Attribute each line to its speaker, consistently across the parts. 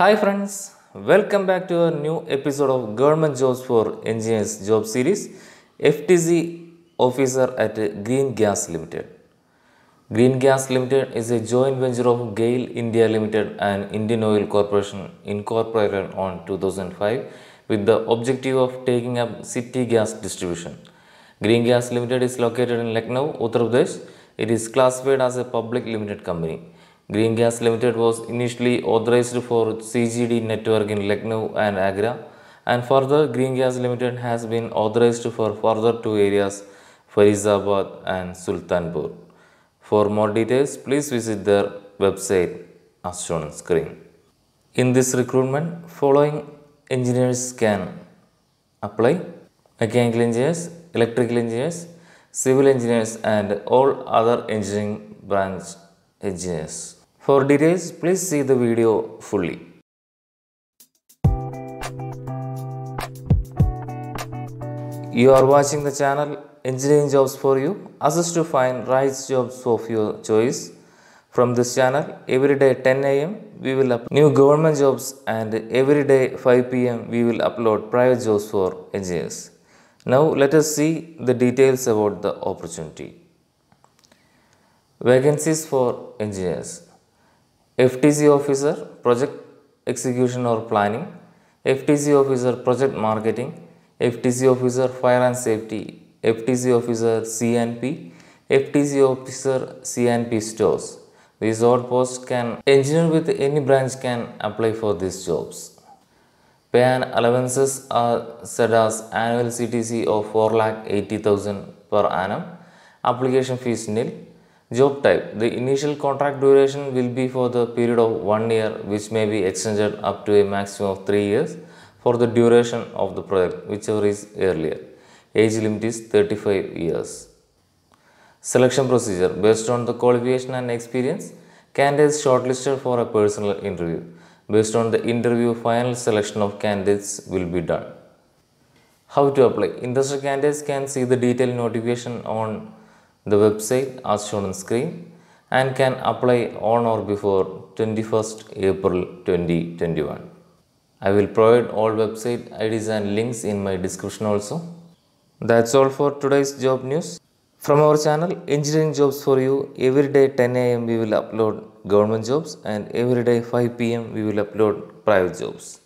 Speaker 1: Hi friends, welcome back to a new episode of Government Jobs for Engineers job series FTZ Officer at Green Gas Limited. Green Gas Limited is a joint venture of Gale India Limited and Indian Oil Corporation incorporated on 2005 with the objective of taking up city gas distribution. Green Gas Limited is located in Lucknow, Uttar Pradesh. It is classified as a public limited company. Green Gas Limited was initially authorized for CGD network in Lucknow and Agra and further Green Gas Limited has been authorized for further two areas Farizabad and Sultanpur. For more details, please visit their website as shown on screen. In this recruitment, following engineers can apply mechanical engineers, electrical engineers, civil engineers and all other engineering branches engineers. For details, please see the video fully. You are watching the channel Engineering Jobs for You. Assist to find right jobs of your choice. From this channel, every day 10 a.m. we will upload new government jobs and every day 5 p.m. we will upload private jobs for engineers. Now let us see the details about the opportunity. Vacancies for engineers. FTC officer, project execution or planning. FTC officer, project marketing. FTC officer, fire and safety. FTC officer, CNP. FTC officer, CNP stores. These odd posts can, engineer with any branch can apply for these jobs. Pay and allowances are set as annual CTC of 4,80,000 per annum. Application fees nil. Job type. The initial contract duration will be for the period of one year which may be extended up to a maximum of three years for the duration of the project whichever is earlier. Age limit is 35 years. Selection procedure. Based on the qualification and experience, candidates shortlisted for a personal interview. Based on the interview, final selection of candidates will be done. How to apply? Interested candidates can see the detailed notification on the website as shown on screen and can apply on or before 21st April 2021. I will provide all website IDs and links in my description also. That's all for today's job news. From our channel Engineering Jobs for You, every day 10 am we will upload government jobs and every day 5 pm we will upload private jobs.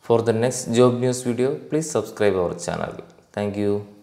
Speaker 1: For the next job news video, please subscribe our channel. Thank you.